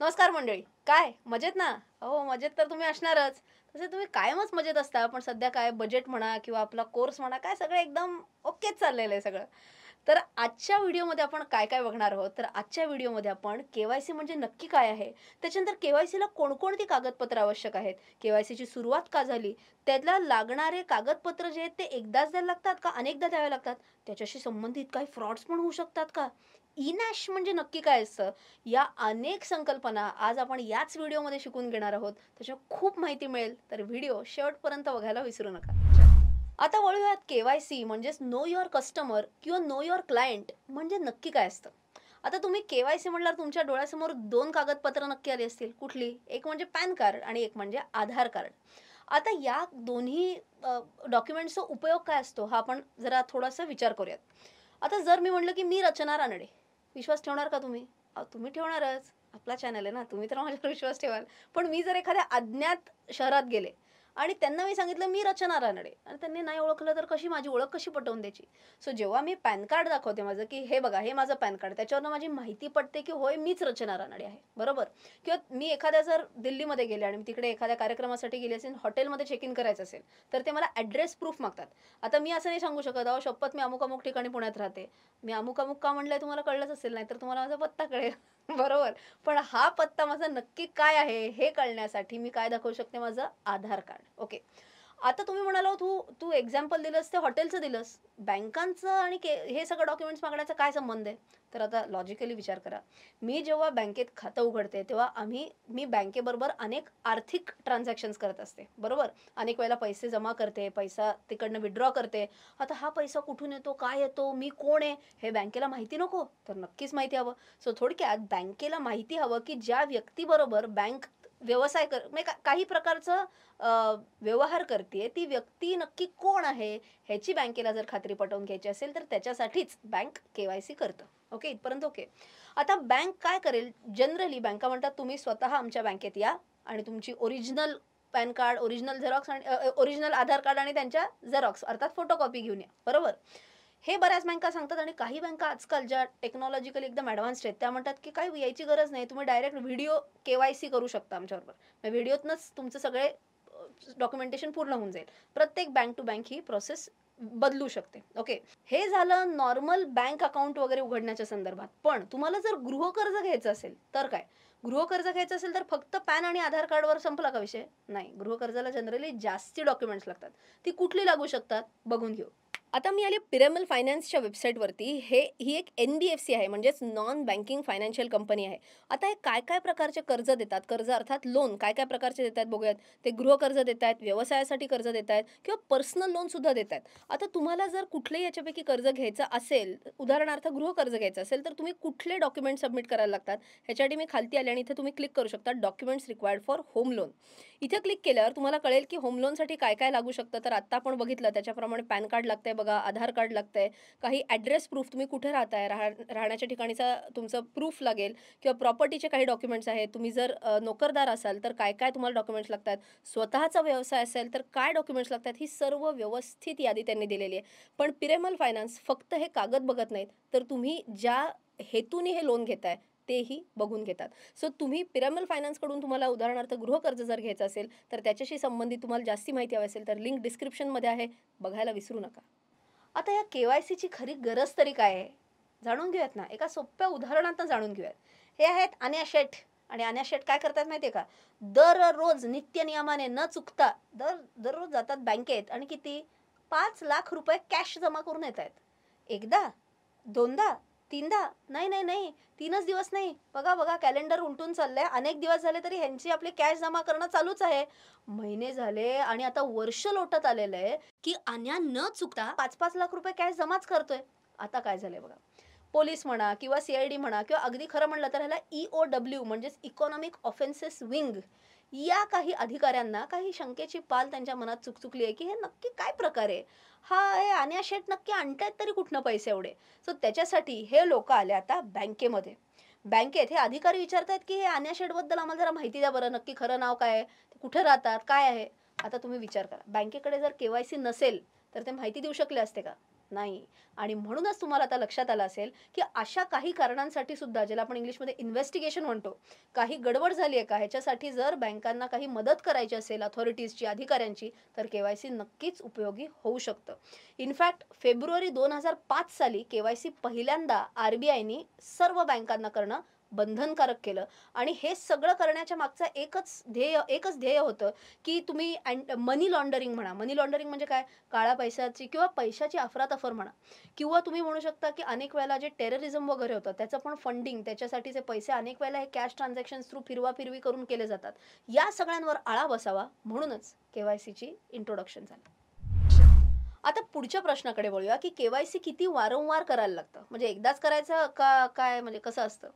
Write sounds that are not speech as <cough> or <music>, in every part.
नमस्कार मंडळी काय मजेत ना हो मजेत तर तुम्ही असणारच तसे तुम्ही कायमच मजेत असता पण सध्या काय बजेट म्हणा किंवा आपला कोर्स म्हणा काय सगळं एकदम ओकेच चाललेलं आहे सगळं तर आजच्या व्हिडिओमध्ये आपण काय काय बघणार आहोत तर आजच्या व्हिडिओमध्ये आपण केवायसी म्हणजे नक्की काय आहे त्याच्यानंतर केवायसीला कोणकोणती कागदपत्र आवश्यक आहेत केवायसीची सुरुवात का झाली त्याला लागणारे कागदपत्र जे आहेत ते एकदाच द्यायला लागतात का अनेकदा द्यावे लागतात त्याच्याशी संबंधित काही फ्रॉड्स पण होऊ शकतात का ई म्हणजे नक्की काय असतं या अनेक संकल्पना आज आपण याच व्हिडिओमध्ये शिकून घेणार आहोत त्याच्यावर खूप माहिती मिळेल तर व्हिडिओ शेवटपर्यंत बघायला विसरू नका आता वळूयात के वाय सी म्हणजेच नो युअर कस्टमर किंवा नो युअर क्लायंट म्हणजे नक्की काय असतं आता तुम्ही केवायसी म्हटल्यावर तुमच्या डोळ्यासमोर दोन कागदपत्र नक्की आली असतील कुठली एक म्हणजे पॅन कार्ड आणि एक म्हणजे आधार कार्ड आता या दोन्ही डॉक्युमेंटचा उपयोग काय असतो हा आपण जरा थोडासा विचार करूयात आता जर मी म्हटलं की मी रचना रानडे विश्वास ठेवणार का तुम्ही तुम्ही ठेवणारच आपला चॅनल आहे ना तुम्ही तर माझ्यावर विश्वास ठेवाल पण मी जर एखाद्या अज्ञात शहरात गेले आणि त्यांना मी सांगितलं मी रचना रानडे आणि त्यांनी नाही ओळखलं तर कशी माझी ओळख कशी पटवून द्यायची सो जेव्हा मी पॅन कार्ड दाखवते माझं की हे बघा हे माझं पॅन कार्ड त्याच्यावरनं माझी माहिती पडते की होय मीच रचना रानडे आहे बरोबर किंवा मी एखाद्या जर दिल्लीमध्ये गेले आणि तिकडे एखाद्या कार्यक्रमासाठी गेले असेल हॉटेलमध्ये चेक इन करायचं असेल तर ते मला ॲड्रेस प्रूफ मागतात आता मी असं नाही सांगू शकत अहो शपथ मी अमुक अमुक ठिकाणी पुण्यात राहते मी अमुक अमुक का म्हटलंय तुम्हाला कळलंच असेल नाही तर तुम्हाला माझा पत्ता कळेल <laughs> बरोबर पण हा पत्ता माझा नक्की काय आहे हे कळण्यासाठी मी काय दाखवू शकते माझं आधार कार्ड ओके आता तुम्ही म्हणाला तू तू एक्झाम्पल दिलंस ते हॉटेलचं दिलंस बँकांचं आणि के हे सगळं डॉक्युमेंट्स मागण्याचा काय संबंध आहे तर आता लॉजिकली विचार करा मी जेव्हा बँकेत खातं उघडते तेव्हा आम्ही मी बँकेबरोबर अनेक आर्थिक ट्रान्झॅक्शन्स करत असते बरोबर अनेक वेळेला पैसे जमा करते पैसा तिकडनं विड्रॉ करते आता हा पैसा कुठून येतो काय येतो मी कोण आहे हे बँकेला माहिती नको तर नक्कीच माहिती हवं सो थोडक्यात बँकेला माहिती हवं की ज्या व्यक्तीबरोबर बँक व्यवसाय कर म्हणजे काही प्रकारचं व्यवहार करते ती व्यक्ती नक्की कोण आहे ह्याची बँकेला जर खात्री पटवून घ्यायची असेल तर त्याच्यासाठीच बँक केवायसी करतं ओके इथपर्यंत ओके आता बँक काय करेल जनरली बँका म्हणतात तुम्ही स्वतः आमच्या बँकेत या आणि तुमची original PAN card original xerox आणि ओरिजिनल आधार कार्ड आणि त्यांच्या झेरॉक्स अर्थात फोटोकॉपी घेऊन या बरोबर हे बऱ्याच बँका सांगतात आणि काही बँका आजकाल ज्या टेक्नॉलॉजिकली एकदम ॲडव्हान्स आहेत त्या म्हणतात की काय यायची गरज नाही तुम्ही direct video K Y C करू शकता आमच्याबरोबर व्हिडिओतनच म्हणजे तुमचं सगळे डॉक्युमेंटेशन पूर्ण होऊन जाईल प्रत्येक बँक टू बँक ही प्रोसेस बदलू शकते ओके हे झालं नॉर्मल बँक अकाउंट वगैरे उघडण्याच्या संदर्भात पण तुम्हाला जर गृहकर्ज घ्यायचं असेल तर काय गृहकर्ज घ्यायचं असेल तर फक्त पॅन आणि आधार कार्डवर संपला का विषय नाही गृहकर्जाला जनरली जास्ती डॉक्युमेंट्स लागतात ती कुठली लागू शकतात बघून घेऊ आता मी आले पिरामल फायनान्सच्या वेबसाईटवरती हे ही एक एन बी एफ सी आहे म्हणजेच नॉन बँकिंग फायनान्शियल कंपनी आहे आता हे काय काय प्रकारचे कर्ज देतात कर्ज अर्थात लोन काय काय प्रकारचे देतात बघूयात ते गृह कर्ज देत आहेत व्यवसायासाठी कर्ज देत आहेत किंवा पर्सनल लोनसुद्धा देत आहेत आता तुम्हाला जर कुठलंही याच्यापैकी कर्ज घ्यायचं असेल उदाहरणार्थ गृह कर्ज घ्यायचं असेल तर तुम्ही कुठले डॉक्युमेंट सबमिट करायला लागतात ह्याच्यासाठी मी खालती आले आणि इथे तुम्ही क्लिक करू शकता documents required for home loan इथे क्लिक केल्यावर तुम्हाला कळेल की होम लोनसाठी काय काय लागू शकतं तर आत्ता आपण बघितलं त्याच्याप्रमाणे पॅन कार्ड लागतंय बघा आधार कार्ड लागतंय काही ॲड्रेस प्रूफ तुम्ही कुठे राहताय राह राहण्याच्या ठिकाणीचा तुमचं प्रूफ लागेल किंवा प्रॉपर्टीचे काही डॉक्युमेंट्स आहेत तुम्ही जर नोकरदार असाल तर काय काय तुम्हाला डॉक्युमेंट्स लागतात स्वतःचा व्यवसाय असेल तर काय डॉक्युमेंट्स लागतात ही सर्व व्यवस्थित यादी त्यांनी दिलेली आहे पण पिरेमल फायनान्स फक्त हे कागद बघत नाहीत तर तुम्ही ज्या हेतूने हे लोन घेताय तेही बघून घेतात सो तुम्ही पिरामल फायनान्सकडून तुम्हाला उदाहरणार्थ गृहकर्ज जर घ्यायचं असेल तर त्याच्याशी संबंधित तुम्हाला जास्ती माहिती हवी असेल तर लिंक डिस्क्रिप्शनमध्ये आहे बघायला विसरू नका आता या के वाय सीची खरी गरज तरी काय आहे जाणून घेऊयात ना एका सोप्या उदाहरणात जाणून घेऊयात हे आहेत अन्या शेठ आणि अन्या शेठ काय करतात माहिती आहे का दररोज नित्य नियमाने न चुकता दर दररोज जातात बँकेत आणि किती पाच लाख रुपये कॅश जमा करून येत आहेत एकदा दोनदा तीनदा नाही नाही नाही तीनच दिवस नाही बघा बघा कॅलेंडर उलटून चाललंय अनेक दिवस झाले तरी ह्यांची आपले कॅश जमा करणं चालूच आहे महिने झाले आणि आता वर्ष लोटत आलेलं आहे की अन्या न चुकता पाच पाच लाख रुपये कॅश जमाच करतोय आता काय झालंय बघा पोलीस म्हणा किंवा सीआयडी म्हणा किंवा अगदी खरं म्हणलं तर ह्याला ईओडब्ल्यू ओ डब्ल्यू म्हणजेच इकॉनॉमिक ऑफेन्सेस विंग या काही अधिकाऱ्यांना काही शंकेची पाल त्यांच्या मनात चुकचुकली आहे की हे नक्की काय प्रकार आहे हा हे आण्या शेट नक्की आणतायत तरी कुठनं पैसे एवढे सो त्याच्यासाठी हे लोक आले आता बँकेमध्ये बँकेत हे अधिकारी विचारतात की हे आण्या बद्दल आम्हाला जरा माहिती द्या बरं नक्की खरं नाव काय आहे कुठे राहतात काय आहे आता तुम्ही विचार करा बँकेकडे जर केवायसी नसेल तर ते माहिती देऊ शकले असते का नाही आणि म्हणूनच तुम्हाला आता लक्षात आलं असेल की अशा काही कारणांसाठी सुद्धा ज्याला आपण इंग्लिशमध्ये इन्व्हेस्टिगेशन म्हणतो काही गडबड झाली आहे का ह्याच्यासाठी जर बँकांना काही मदत करायची असेल अथॉरिटीजची अधिकाऱ्यांची तर केवायसी नक्कीच उपयोगी होऊ शकतं इनफॅक्ट फेब्रुवारी दोन हजार पाच साली केवायसी पहिल्यांदा आरबीआयनी सर्व बँकांना करणं बंधनकारक केलं आणि हे सगळं करण्याच्या मागचं एकच ध्येय एकच ध्येय होतं की तुम्ही अँड मनी लॉन्डरिंग म्हणा मनी लॉन्डरिंग म्हणजे काय काळा पैशाची किंवा पैशाची अफरातफर म्हणा किंवा तुम्ही म्हणू शकता की अनेक वेळेला जे टेररिझम वगैरे होतं त्याचं पण फंडिंग त्याच्यासाठीचे पैसे अनेक वेळेला हे कॅश ट्रान्झॅक्शन थ्रू फिरवा फिरवी करून केले जातात या सगळ्यांवर आळा बसावा म्हणूनच के वाय सीची इंट्रोडक्शन झालं आता पुढच्या प्रश्नाकडे बोलूया की केवायसी किती वारंवार करायला लागतं म्हणजे एकदाच करायचं का काय म्हणजे कसं असतं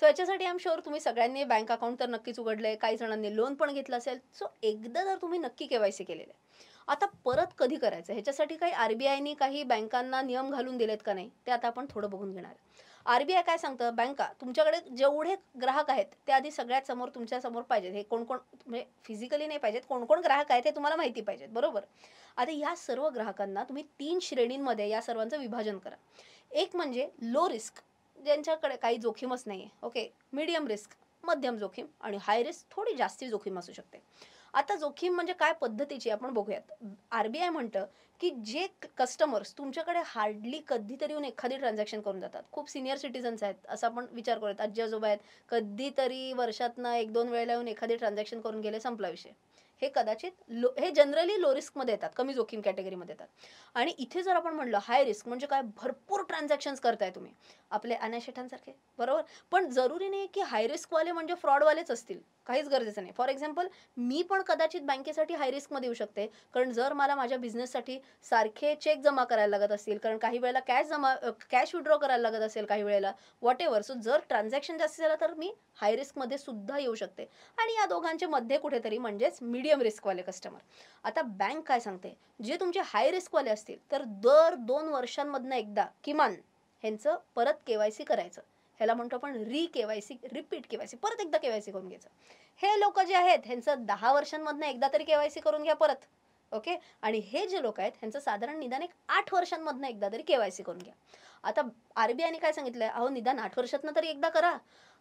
सो याच्यासाठी आम शुअर तुम्ही सगळ्यांनी बँक अकाउंट तर नक्कीच उघडलंय काही जणांनी लोन पण घेतलं असेल सो एकदा जर तुम्ही नक्की केवायसी केलेलं आता परत कधी करायचं ह्याच्यासाठी काही आरबीआयनी काही बँकांना नियम घालून दिलेत का नाही ते आता आपण थोडं बघून घेणार आरबीआय काय सांगतं बँका तुमच्याकडे जेवढे ग्राहक आहेत ते आधी सगळ्यात समोर तुमच्या समोर पाहिजेत हे कोण कोण म्हणजे फिजिकली नाही पाहिजेत कोण कोण ग्राहक आहेत हे तुम्हाला माहिती पाहिजेत बरोबर आता ह्या सर्व ग्राहकांना तुम्ही तीन श्रेणींमध्ये या सर्वांचं विभाजन करा एक म्हणजे लो रिस्क ज्यांच्याकडे काही जोखीमच नाही आहे ओके मिडियम रिस्क मध्यम जोखीम आणि हाय रिस्क थोडी जास्ती जोखीम असू शकते आता जोखीम म्हणजे काय पद्धतीची आपण बघूयात आरबीआय म्हणतं की जे कस्टमर्स तुमच्याकडे हार्डली कधीतरी येऊन एखादी ट्रान्झॅक्शन करून जातात खूप सिनियर सिटीजन्स आहेत असं आपण विचार करूयात आजी आजोबा आहेत कधीतरी वर्षातनं एक दोन वेळेला येऊन एखादी ट्रान्झॅक्शन करून गेले संपला विषय हे कदाचित लो हे जनरली लो रिस्कमध्ये येतात कमी जोखीम कॅटेगरीमध्ये येतात आणि इथे जर आपण म्हणलं हाय रिस्क म्हणजे काय भरपूर ट्रान्झॅक्शन्स करताय तुम्ही आपले अनाशेठांसारखे बरोबर पण जरुरी नाही की हाय रिस्कवाले म्हणजे फ्रॉडवालेच असतील काहीच गरजेचं नाही फॉर एक्झाम्पल मी पण कदाचित बँकेसाठी हाय रिस्कमध्ये येऊ शकते कारण जर मला माझ्या बिझनेससाठी सारखे चेक जमा करायला लागत असतील कारण काही वेळेला कॅश जमा कॅश विड्रॉ करायला लागत असेल काही वेळेला वॉट एव्हर सो जर ट्रान्झॅक्शन जास्त झालं तर मी हाय रिस्कमध्ये सुद्धा येऊ शकते आणि या दोघांचे मध्ये कुठेतरी म्हणजेच मिडियम मिडियम रिस्कवाले कस्टमर आता बँक काय सांगते जे तुमचे हाय रिस्कवाले असतील तर दर दोन वर्षांमधनं एकदा किमान ह्यांचं परत के वाय सी करायचं ह्याला म्हणतो आपण re K Y C repeat K Y C परत एकदा के वाय सी करून घ्यायचं हे लोक जे आहेत ह्यांचं दहा वर्षांमधनं एकदा तरी के वाय सी करून घ्या परत ओके आणि हे जे लोक आहेत ह्यांचं साधारण निदान एक आठ वर्षांमधनं एकदा तरी के वाय सी करून घ्या आता आर बी काय सांगितलं अहो निदान आठ वर्षातनं तरी एकदा करा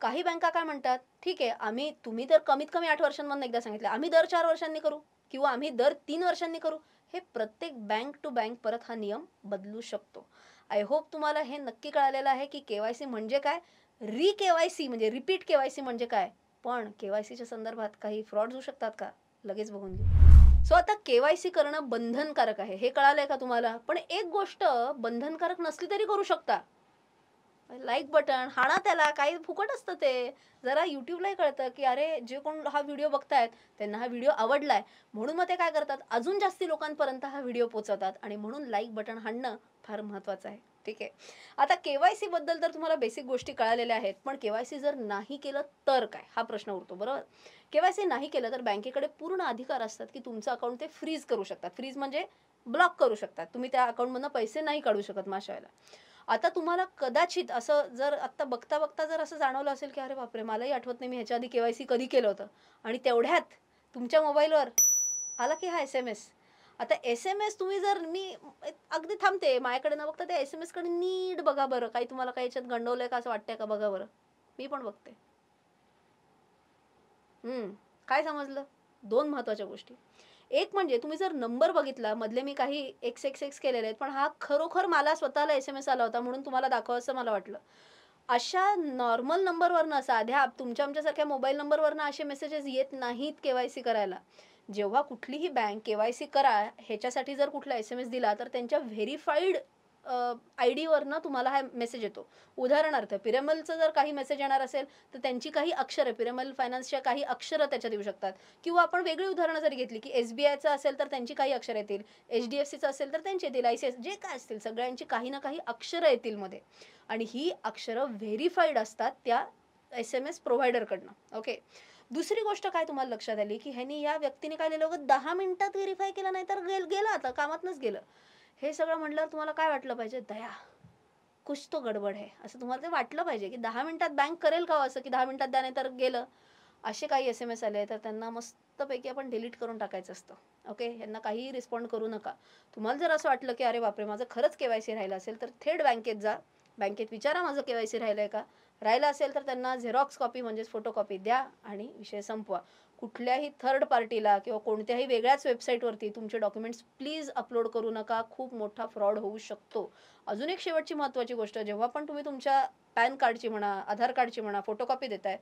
काही बँका काय म्हणतात ठीक आहे आम्ही तुम्ही तर कमीत कमी आठ वर्षांमधून एकदा सांगितलं आम्ही दर चार वर्षांनी करू किंवा आम्ही दर तीन वर्षांनी करू हे प्रत्येक बँक टू बँक परत हा नियम बदलू शकतो आय होप तुम्हाला हे नक्की कळालेलं आहे की केवायसी म्हणजे काय री केवायसी म्हणजे रिपीट केवायसी म्हणजे काय पण केवायसीच्या संदर्भात काही फ्रॉड होऊ शकतात का लगेच बघून घेऊ सो आता केवायसी करणं बंधनकारक आहे हे कळालंय का तुम्हाला पण एक गोष्ट बंधनकारक नसली तरी करू शकता लाईक बटन हाणा त्याला काही फुकट असतं ते जरा युट्यूबलाही कळतं की अरे जे कोण हा व्हिडिओ बघतायत त्यांना हा व्हिडिओ आवडलाय म्हणून मग ते काय करतात अजून जास्ती लोकांपर्यंत हा व्हिडिओ पोचवतात आणि म्हणून लाईक बटन हाणणं फार महत्वाचं आहे ठीक आहे आता केवायसी बद्दल तर तुम्हाला बेसिक गोष्टी कळालेल्या आहेत पण केवायसी जर नाही केलं तर काय हा प्रश्न उरतो बरोबर केवायसी नाही केलं तर बँकेकडे पूर्ण अधिकार असतात की तुमचं अकाउंट ते फ्रीज करू शकतात फ्रीज म्हणजे ब्लॉक करू शकतात तुम्ही त्या अकाउंटमधनं पैसे नाही काढू शकत वेळेला आता तुम्हाला कदाचित असं जर आत्ता बघता बघता जर असं जाणवलं असेल की अरे बापरे मलाही आठवत नाही मी ह्याच्या आधी के कधी केलं होतं आणि तेवढ्यात तुमच्या मोबाईलवर आला की हा एस एम एस आता एस एम एस तुम्ही जर मी अगदी थांबते माझ्याकडे न बघता त्या एस एम एसकडे नीट बघा बरं काही तुम्हाला काही याच्यात गंडवलं आहे का असं वाटतंय का बघा बरं मी पण बघते काय समजलं दोन महत्त्वाच्या गोष्टी एक म्हणजे तुम्ही जर नंबर बघितला मधले मी काही एक्स एक्स एक्स केलेले आहेत पण हा खरोखर मला स्वतःला एस एम एस आला होता म्हणून तुम्हाला दाखवा असं मला वाटलं अशा नॉर्मल नंबरवरनं साध्या तुमच्या आमच्यासारख्या मोबाईल नंबरवरनं असे मेसेजेस येत नाहीत केवायसी करायला जेव्हा कुठलीही बँक के वाय सी करा ह्याच्यासाठी जर कुठला एस एम एस दिला तर त्यांच्या व्हेरीफाईड आय डीवरनं तुम्हाला हा मेसेज येतो उदाहरणार्थ पिरेमलचं जर काही मेसेज येणार असेल तर त्यांची काही अक्षरं पिरेमल फायनान्सच्या काही अक्षरं त्याच्यात येऊ शकतात किंवा आपण वेगळी उदाहरणं जरी घेतली की एस बी आयचं असेल तर त्यांची काही अक्षरं येतील एच डी एफ सीचं असेल तर त्यांची येतील आय सी एस जे काय असतील सगळ्यांची काही ना काही अक्षरं येतील मध्ये आणि ही अक्षरं व्हेरीफाईड असतात त्या एस एम एस प्रोव्हायडरकडनं ओके दुसरी गोष्ट काय तुम्हाला लक्षात आली की ह्यांनी या व्यक्तीने काय लिहिलं दहा मिनिटात व्हेरीफाय केलं नाही तर गेलं आता कामातनंच गेलं हे सगळं म्हटल्यावर तुम्हाला काय वाटलं पाहिजे दया कुछ तो गडबड आहे असं तुम्हाला ते वाटलं पाहिजे की दहा मिनिटात बँक करेल का हो असं की दहा मिनिटात द्याने नाही तर गेलं असे काही एस एम एस आले तर त्यांना मस्तपैकी आपण डिलीट करून टाकायचं असतं ओके यांना काहीही रिस्पॉन्ड करू नका तुम्हाला जर असं वाटलं की अरे बापरे माझं खरंच केवायसी राहिलं असेल तर थेट बँकेत जा बँकेत विचारा माझं केवायसी राहिलं आहे का राहिलं असेल तर त्यांना झेरॉक्स कॉपी म्हणजेच फोटोकॉपी द्या आणि विषय संपवा कुठल्याही थर्ड पार्टीला किंवा कोणत्याही वेगळ्याच वेबसाईटवरती तुमचे डॉक्युमेंट्स प्लीज अपलोड करू नका खूप मोठा फ्रॉड होऊ शकतो अजून एक शेवटची महत्त्वाची गोष्ट जेव्हा पण तुम्ही तुमच्या पॅन कार्डची म्हणा आधार कार्डची म्हणा फोटोकॉपी देताय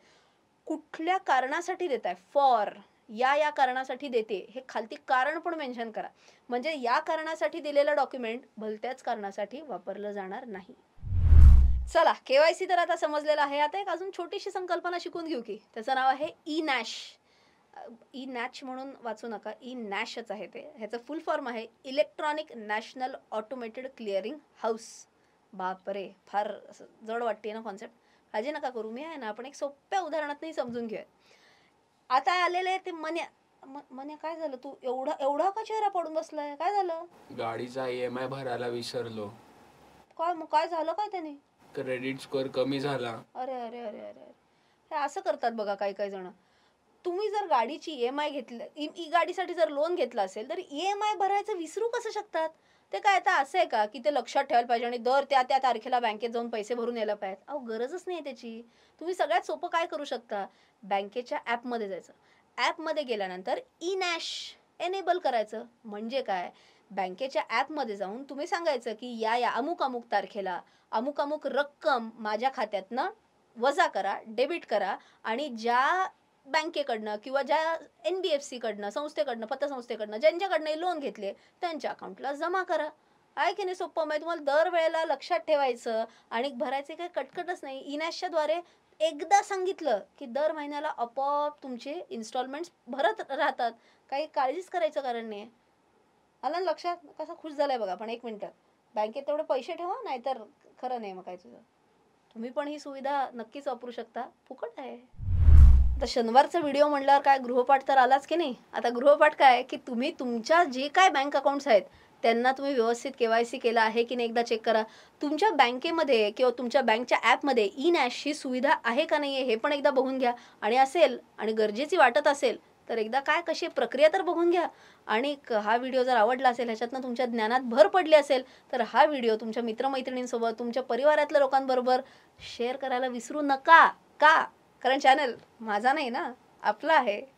कुठल्या कारणासाठी देताय फॉर या या कारणासाठी देते हे खालती कारण पण मेन्शन करा म्हणजे या कारणासाठी दिलेलं डॉक्युमेंट भलत्याच कारणासाठी वापरलं जाणार नाही चला केवायसी तर आता समजलेलं आहे आता एक अजून छोटीशी संकल्पना शिकून घेऊ की त्याचं नाव आहे ई नॅश ई नॅच म्हणून वाचू नका ई e नॅशच आहे ते ह्याचं फुल फॉर्म आहे electronic national automated clearing house बापरे फार जड वाटते ना कॉन्सेप्ट काळजी नका करू मी आहे ना आपण एक सोप्या उदाहरणातही समजून घेऊया आता आलेले ते मन मन्या काय झालं तू एवढा एवढा का चेहरा पडून बसलाय काय झालं गाडीचा ई एम आय भरायला विसरलो काय काय झालं काय त्याने क्रेडिट स्कोर कमी झाला अरे अरे अरे अरे हे असं करतात बघा काही काही जण तुम्ही जर गाडीची ई e एम आय घेतली ई गाडीसाठी जर लोन घेतलं असेल तर ईएमआय e भरायचं विसरू कसं शकतात ते काय आता असं आहे का की ते लक्षात ठेवायला पाहिजे आणि दर त्या त्या तारखेला बँकेत जाऊन पैसे भरून यायला पाहिजेत अहो गरजच नाही त्याची तुम्ही सगळ्यात सोपं काय करू शकता बँकेच्या ॲपमध्ये जायचं ॲपमध्ये गेल्यानंतर ई नॅश एनेबल करायचं म्हणजे काय बँकेच्या ॲपमध्ये जाऊन तुम्ही सांगायचं की या या अमुक अमुक तारखेला अमुक अमुक रक्कम माझ्या खात्यातनं वजा करा डेबिट करा आणि ज्या बँकेकडनं किंवा ज्या एन बी एफ सीकडनं संस्थेकडनं पतसंस्थेकडनं ज्यांच्याकडनं लोन घेतले त्यांच्या अकाउंटला जमा करा आहे की नाही सोपं माहिती म्हणजे तुम्हाला दर वेळेला लक्षात ठेवायचं आणि भरायचे काही कटकटच नाही इनॅशच्याद्वारे एकदा सांगितलं की दर महिन्याला आपोआप तुमचे इन्स्टॉलमेंट्स भरत राहतात काही काळजीच करायचं कारण नाही आलं ना लक्षात कसं खुश झालाय बघा पण एक मिनटं बँकेत तेवढे पैसे ठेवा नाहीतर खरं नाही मग काय तुझं तुम्ही पण ही सुविधा नक्कीच वापरू शकता फुकट आहे आता शनिवारचा व्हिडिओ म्हणल्यावर काय गृहपाठ तर आलाच की नाही आता गृहपाठ काय की तुम्ही तुमच्या जे काय बँक अकाउंट्स आहेत त्यांना तुम्ही व्यवस्थित केवायसी सी केला आहे की नाही एकदा चेक करा तुमच्या बँकेमध्ये किंवा तुमच्या बँकच्या ॲपमध्ये ई ही सुविधा आहे का नाही हे पण एकदा बघून घ्या आणि असेल आणि गरजेची वाटत असेल तर एकदा काय कशी प्रक्रिया तर बघून घ्या आणि हा व्हिडिओ जर आवडला असेल ह्याच्यातनं तुमच्या ज्ञानात भर पडली असेल तर हा व्हिडिओ तुमच्या मित्रमैत्रिणींसोबत तुमच्या परिवारातल्या लोकांबरोबर शेअर करायला विसरू नका का कारण चॅनल माझा नाही ना आपला आहे